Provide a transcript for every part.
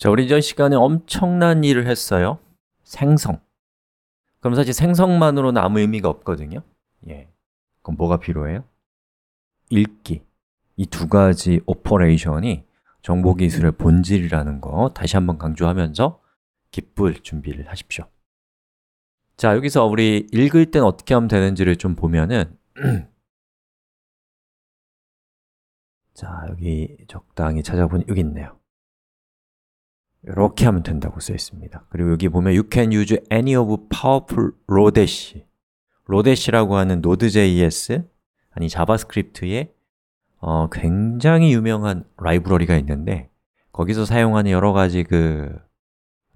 자, 우리 이전 시간에 엄청난 일을 했어요. 생성. 그럼 사실 생성만으로는 아무 의미가 없거든요. 예. 그럼 뭐가 필요해요? 읽기. 이 두 가지 오퍼레이션이 정보기술의 본질이라는 거 다시 한번 강조하면서 기쁠 준비를 하십시오. 자, 여기서 우리 읽을 땐 어떻게 하면 되는지를 좀 보면은 자, 여기 적당히 찾아보니 여기 있네요. 이렇게 하면 된다고 써 있습니다. 그리고 여기 보면 you can use any of powerful Rodesh. 로데시라고 하는 Node.js 아니 자바스크립트의 어, 굉장히 유명한 라이브러리가 있는데 거기서 사용하는 여러 가지 그,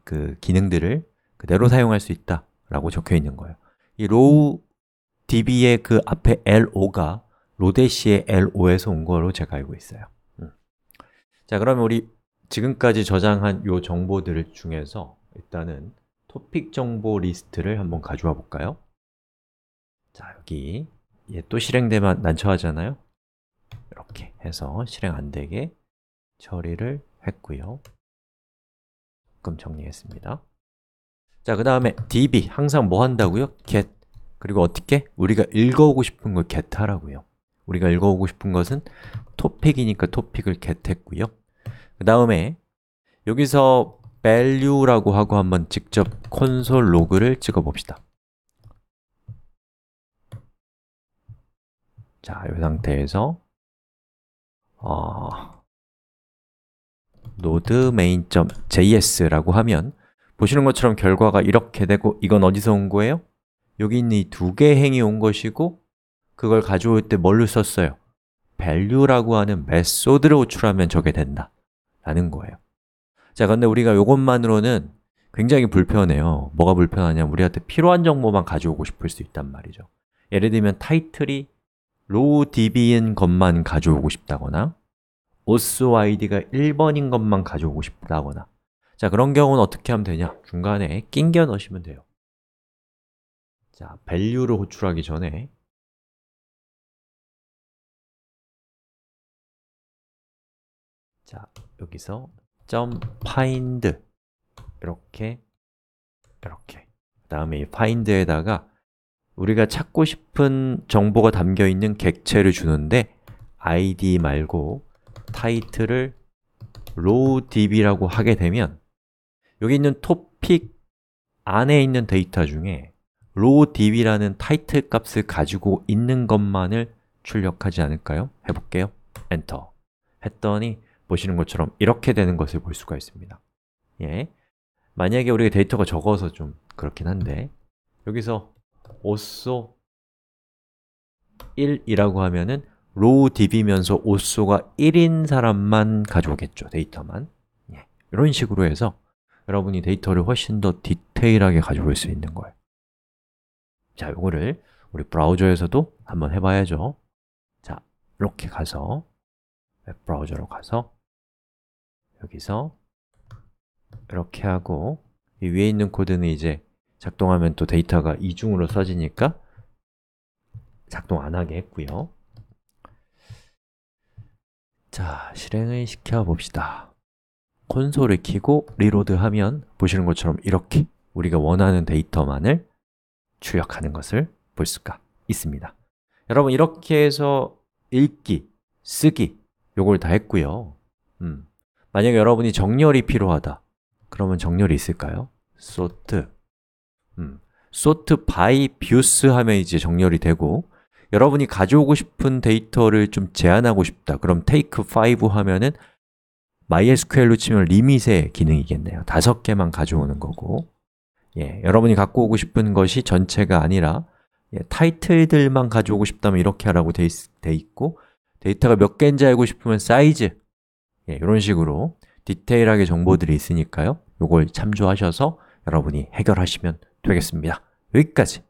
그 기능들을 그대로 사용할 수 있다라고 적혀 있는 거예요. 이 row db의 그 앞에 lo가 로데시의 lo에서 온 거로 제가 알고 있어요. 음. 자, 그러면 우리 지금까지 저장한 요 정보들 중에서 일단은 토픽 정보 리스트를 한번 가져와 볼까요? 자, 여기 얘 또 실행되면 난처하잖아요? 이렇게 해서 실행 안 되게 처리를 했고요 조금 정리했습니다 자, 그 다음에 db, 항상 뭐 한다고요? get 그리고 어떻게? 우리가 읽어오고 싶은 걸 get 하라고요 우리가 읽어오고 싶은 것은 토픽이니까 토픽을 get 했고요 그 다음에 여기서 value라고 하고 한번 직접 콘솔 로그를 찍어 봅시다 자, 이 상태에서 어, node main.js라고 하면 보시는 것처럼 결과가 이렇게 되고 이건 어디서 온 거예요? 여기 있는 이 두 개의 행이 온 것이고 그걸 가져올 때 뭘로 썼어요? value라고 하는 메소드를 호출하면 저게 된다 라는 거예요 자, 근데 우리가 이것만으로는 굉장히 불편해요 뭐가 불편하냐 우리한테 필요한 정보만 가져오고 싶을 수 있단 말이죠 예를 들면 타이틀이 로우 DB인 것만 가져오고 싶다거나 오스 id가 1번인 것만 가져오고 싶다거나 자, 그런 경우는 어떻게 하면 되냐? 중간에 낑겨 넣으시면 돼요 자, value를 호출하기 전에 자, 여기서 점 find 이렇게 이렇게 그 다음에 이 find에다가 우리가 찾고 싶은 정보가 담겨 있는 객체를 주는데 id 말고 타이틀을 rowdb라고 하게 되면 여기 있는 topic 안에 있는 데이터 중에 rowdb라는 타이틀 값을 가지고 있는 것만을 출력하지 않을까요? 해볼게요. 엔터 했더니 보시는 것처럼 이렇게 되는 것을 볼 수가 있습니다 예, 만약에 우리가 데이터가 적어서 좀 그렇긴 한데 여기서 오쏘 1이라고 하면은 로우 DB면서 오쏘가 1인 사람만 가져오겠죠, 데이터만 예, 이런 식으로 해서 여러분이 데이터를 훨씬 더 디테일하게 가져올 수 있는 거예요 자, 이거를 우리 브라우저에서도 한번 해봐야죠 자, 이렇게 가서 웹브라우저로 가서 여기서 이렇게 하고 이 위에 있는 코드는 이제 작동하면 또 데이터가 이중으로 써지니까 작동 안 하게 했고요 자, 실행을 시켜봅시다 콘솔을 키고 리로드하면 보시는 것처럼 이렇게 우리가 원하는 데이터만을 출력하는 것을 볼 수가 있습니다 여러분 이렇게 해서 읽기, 쓰기, 요걸 다 했고요 음. 만약 여러분이 정렬이 필요하다 그러면 정렬이 있을까요? sort 음. sort by views 하면 이제 정렬이 되고 여러분이 가져오고 싶은 데이터를 좀 제한하고 싶다 그럼 take5 하면은 MySQL로 치면 리밋의 기능이겠네요 다섯 개만 가져오는 거고 예, 여러분이 갖고 오고 싶은 것이 전체가 아니라 예, 타이틀들만 가져오고 싶다면 이렇게 하라고 돼, 있, 돼 있고 데이터가 몇 개인지 알고 싶으면 사이즈 예, 이런 식으로 디테일하게 정보들이 있으니까요 이걸 참조하셔서 여러분이 해결하시면 되겠습니다 여기까지